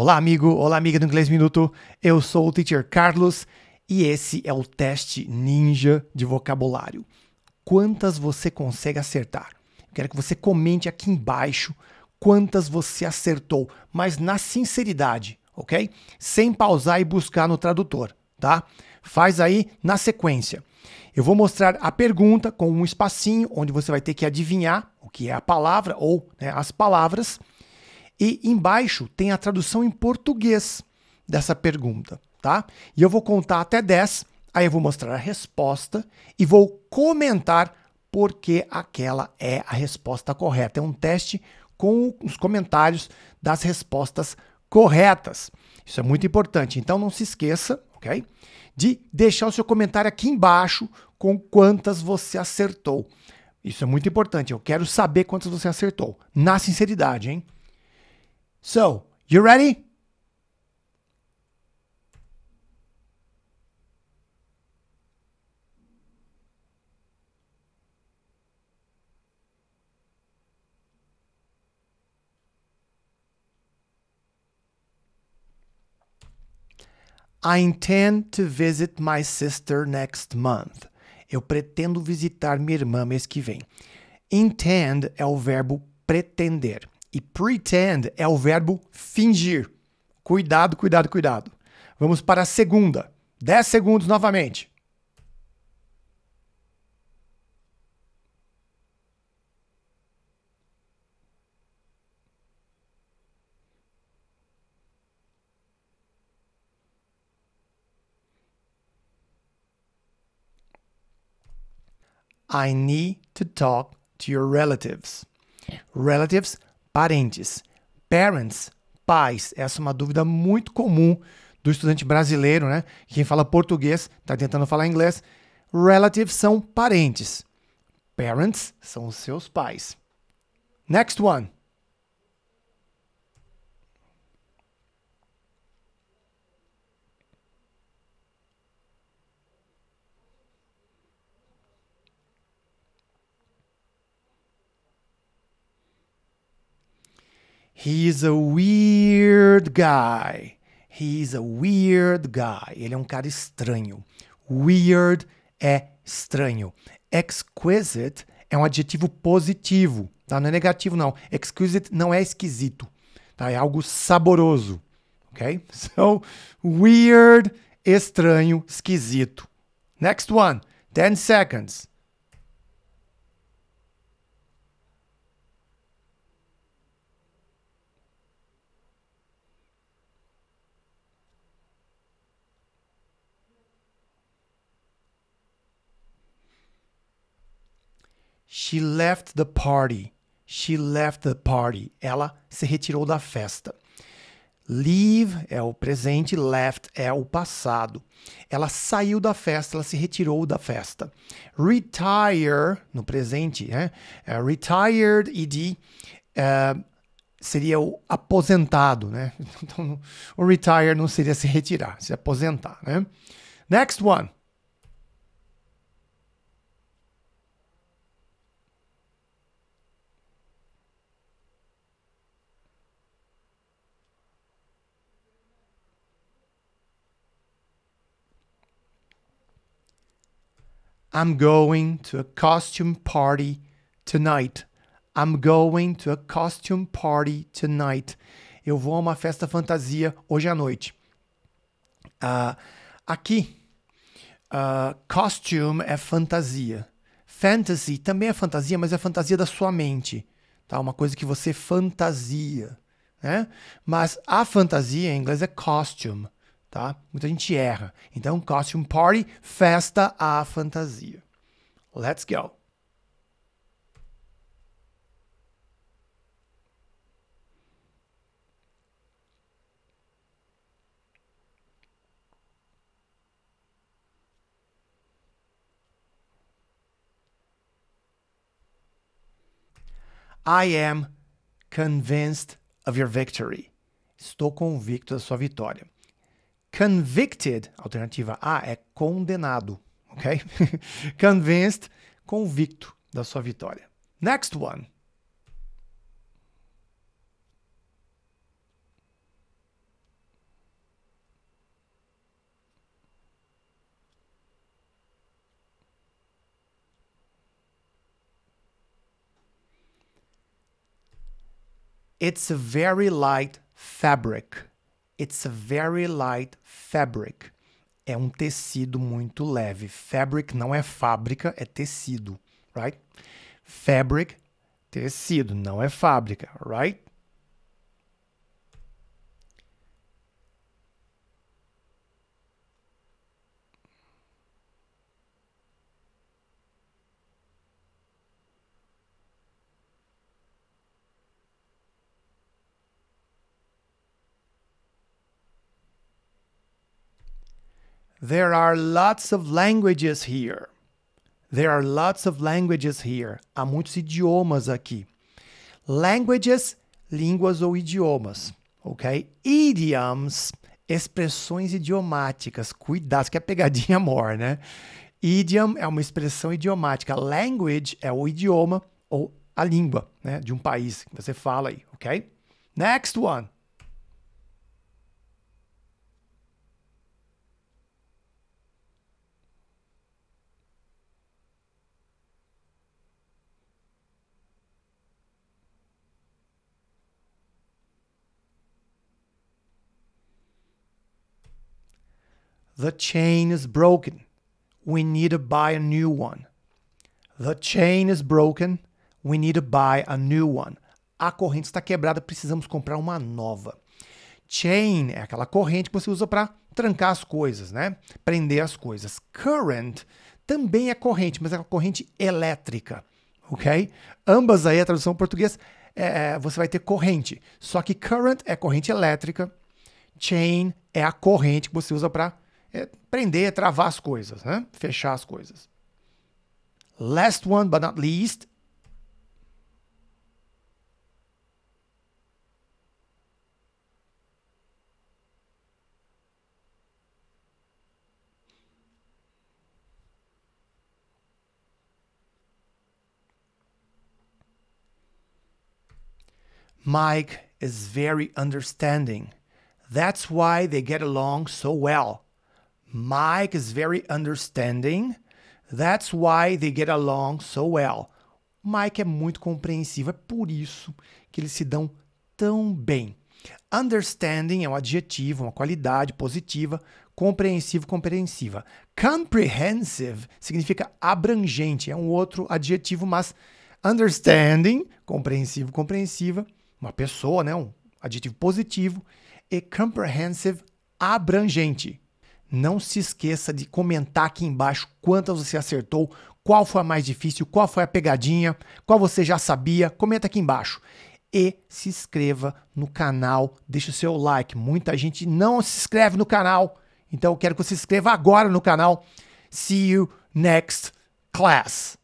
Olá, amigo, olá, amiga do Inglês Minuto. Eu sou o teacher Carlos e esse é o teste ninja de vocabulário. Quantas você consegue acertar? quero que você comente aqui embaixo quantas você acertou, mas na sinceridade, ok? Sem pausar e buscar no tradutor, tá? Faz aí na sequência. Eu vou mostrar a pergunta com um espacinho onde você vai ter que adivinhar o que é a palavra ou né, as palavras. E embaixo tem a tradução em português dessa pergunta, tá? E eu vou contar até 10, aí eu vou mostrar a resposta e vou comentar porque aquela é a resposta correta. É um teste com os comentários das respostas corretas. Isso é muito importante. Então não se esqueça, ok? De deixar o seu comentário aqui embaixo com quantas você acertou. Isso é muito importante. Eu quero saber quantas você acertou. Na sinceridade, hein? So, you ready? I intend to visit my sister next month. Eu pretendo visitar minha irmã mês que vem. Intend é o verbo pretender. E pretend é o verbo fingir. Cuidado, cuidado, cuidado. Vamos para a segunda. 10 segundos novamente. I need to talk to your relatives. Relatives parentes. Parents, pais. Essa é uma dúvida muito comum do estudante brasileiro, né? Quem fala português está tentando falar inglês. Relatives são parentes. Parents são seus pais. Next one. He's a weird guy. He's a weird guy. Ele é um cara estranho. Weird é estranho. Exquisite é um adjetivo positivo, tá? Não é negativo, não. Exquisite não é esquisito, tá? É algo saboroso, ok? So, weird, estranho, esquisito. Next one. 10 seconds. She left the party. She left the party. Ela se retirou da festa. Leave é o presente, left é o passado. Ela saiu da festa, ela se retirou da festa. Retire, no presente, né? É retired ed é, seria o aposentado, né? Então, o retire não seria se retirar, se aposentar, né? Next one. I'm going to a costume party tonight. I'm going to a costume party tonight. Eu vou a uma festa fantasia hoje à noite. Uh, aqui, uh, costume é fantasia. Fantasy também é fantasia, mas é fantasia da sua mente. Tá? Uma coisa que você fantasia. Né? Mas a fantasia em inglês é costume tá? Muita gente erra. Então, costume party, festa à fantasia. Let's go. I am convinced of your victory. Estou convicto da sua vitória. Convicted, alternativa A, é condenado, ok? Convinced, convicto da sua vitória. Next one. It's a very light fabric. It's a very light fabric. É um tecido muito leve. Fabric não é fábrica, é tecido, right? Fabric, tecido, não é fábrica, right? There are lots of languages here. There are lots of languages here. Há muitos idiomas aqui. Languages, línguas ou idiomas, ok? Idioms, expressões idiomáticas. Cuidado, que é pegadinha mor, né? Idiom é uma expressão idiomática. Language é o idioma ou a língua né, de um país que você fala aí, ok? Next one. The chain is broken. We need to buy a new one. The chain is broken. We need to buy a new one. A corrente está quebrada, precisamos comprar uma nova. Chain é aquela corrente que você usa para trancar as coisas, né? Prender as coisas. Current também é corrente, mas é uma corrente elétrica, ok? Ambas aí, a tradução portuguesa, é, é, você vai ter corrente. Só que current é corrente elétrica, chain é a corrente que você usa para é prender, travar as coisas, né? fechar as coisas. Last one but not least. Mike is very understanding. That's why they get along so well. Mike is very understanding. That's why they get along so well. Mike é muito compreensivo, é por isso que eles se dão tão bem. Understanding é um adjetivo, uma qualidade positiva, compreensivo, compreensiva. Comprehensive significa abrangente, é um outro adjetivo, mas understanding, compreensivo, compreensiva, uma pessoa, né, um adjetivo positivo, e comprehensive, abrangente, não se esqueça de comentar aqui embaixo quantas você acertou, qual foi a mais difícil, qual foi a pegadinha, qual você já sabia. Comenta aqui embaixo. E se inscreva no canal, deixa o seu like. Muita gente não se inscreve no canal, então eu quero que você se inscreva agora no canal. See you next class.